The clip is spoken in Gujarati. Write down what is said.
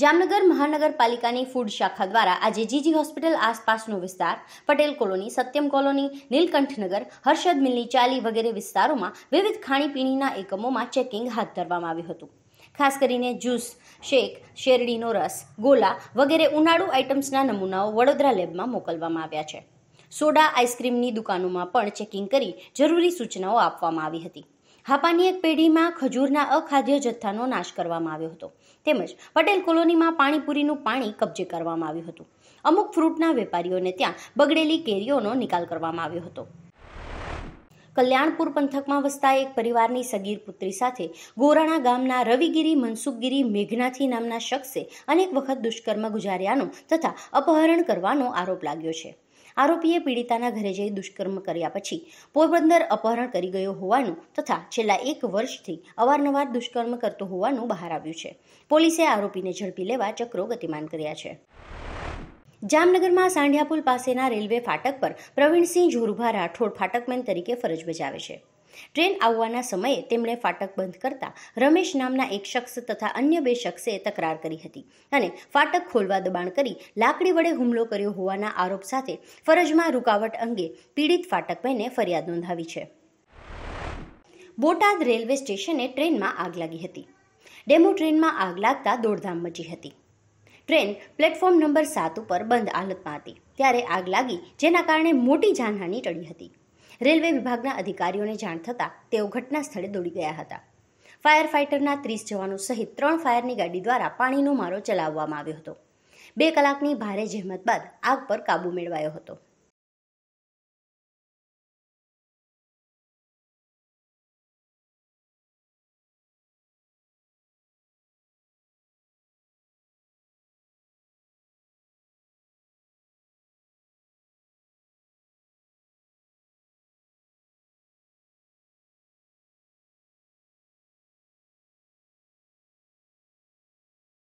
જામનગર મહાનગરપાલિકાની ફૂડ શાખા દ્વારા આજે જીજી હોસ્પિટલ આસપાસનો વિસ્તાર પટેલ કોલોની સત્યમ કોલોની નીલકંઠનગર હર્ષદ મિલની ચાલી વગેરે વિસ્તારોમાં વિવિધ ખાણીપીણીના એકમોમાં ચેકિંગ હાથ ધરવામાં આવ્યું હતું ખાસ કરીને જ્યુસ શેક શેરડીનો રસ ગોલા વગેરે ઉનાળુ આઇટમ્સના નમૂનાઓ વડોદરા લેબમાં મોકલવામાં આવ્યા છે સોડા આઈસ્ક્રીમની દુકાનોમાં પણ ચેકિંગ કરી જરૂરી સૂચનાઓ આપવામાં આવી હતી હાપાની એક પેઢીમાં ખજૂરના અખાદ્ય જથ્થાનો નાશ કરવામાં આવ્યો હતો તેમજ પટેલ કોલોનીમાં પાણીપુરીનું પાણી કબજે કરવામાં આવ્યું હતું અમુક ફ્રૂટના વેપારીઓને ત્યાં બગડેલી કેરીઓનો નિકાલ કરવામાં આવ્યો હતો કલ્યાણપુર પંથકમાં વસતા એક પરિવારની સગીર પુત્રી સાથે ગોરાણા ગામના રવિગીરી મનસુખગીરી મેઘનાથી નામના શખ્સે અનેક વખત દુષ્કર્મ ગુજાર્યાનો તથા અપહરણ કરવાનો આરોપ લાગ્યો છે આરોપીએ પીડિતાના ઘરે જઈ દુષ્કર્મ કર્યા પછી પોરબંદર અપહરણ કરી ગયો હોવાનું તથા છેલ્લા એક વર્ષથી અવારનવાર દુષ્કર્મ કરતો હોવાનું બહાર આવ્યું છે પોલીસે આરોપીને ઝડપી લેવા ચક્રો ગતિમાન કર્યા છે જામનગરમાં સાંઢિયાપુલ પાસેના રેલવે ફાટક પર પ્રવીણસિંહ ઝુરભા રાઠોડ ફાટકમેન તરીકે ફરજ બજાવે છે ટ્રેન આવવાના સમયે તેમણે ફાટક બંધ કરતા રમેશ નામના એક શખ્સ તથા અન્ય બે શખ્સે તકરાર કરી હતી અને ફાટક ખોલવા દબાણ કરી લાકડી વડે હુમલો કર્યો હોવાના આરોપ સાથે ફરજમાં રૂકાવટ અંગે પીડિત ફાટકમેને ફરિયાદ નોંધાવી છે બોટાદ રેલવે સ્ટેશને ટ્રેનમાં આગ લાગી હતી ડેમો ટ્રેનમાં આગ લાગતા દોડધામ મચી હતી ટ્રેન પ્લેટફોર્મ નંબર સાત ઉપર બંધ હાલતમાં હતી ત્યારે આગ લાગી જેના કારણે મોટી જાનહાનિ ટળી હતી રેલવે વિભાગના અધિકારીઓને જાણ થતાં તેઓ ઘટના સ્થળે દોડી ગયા હતા ફાયર ફાઇટરના ત્રીસ જવાનો સહિત ત્રણ ફાયરની ગાડી દ્વારા પાણીનો મારો ચલાવવામાં આવ્યો હતો બે કલાકની ભારે જહેમત બાદ આગ પર કાબુ મેળવાયો હતો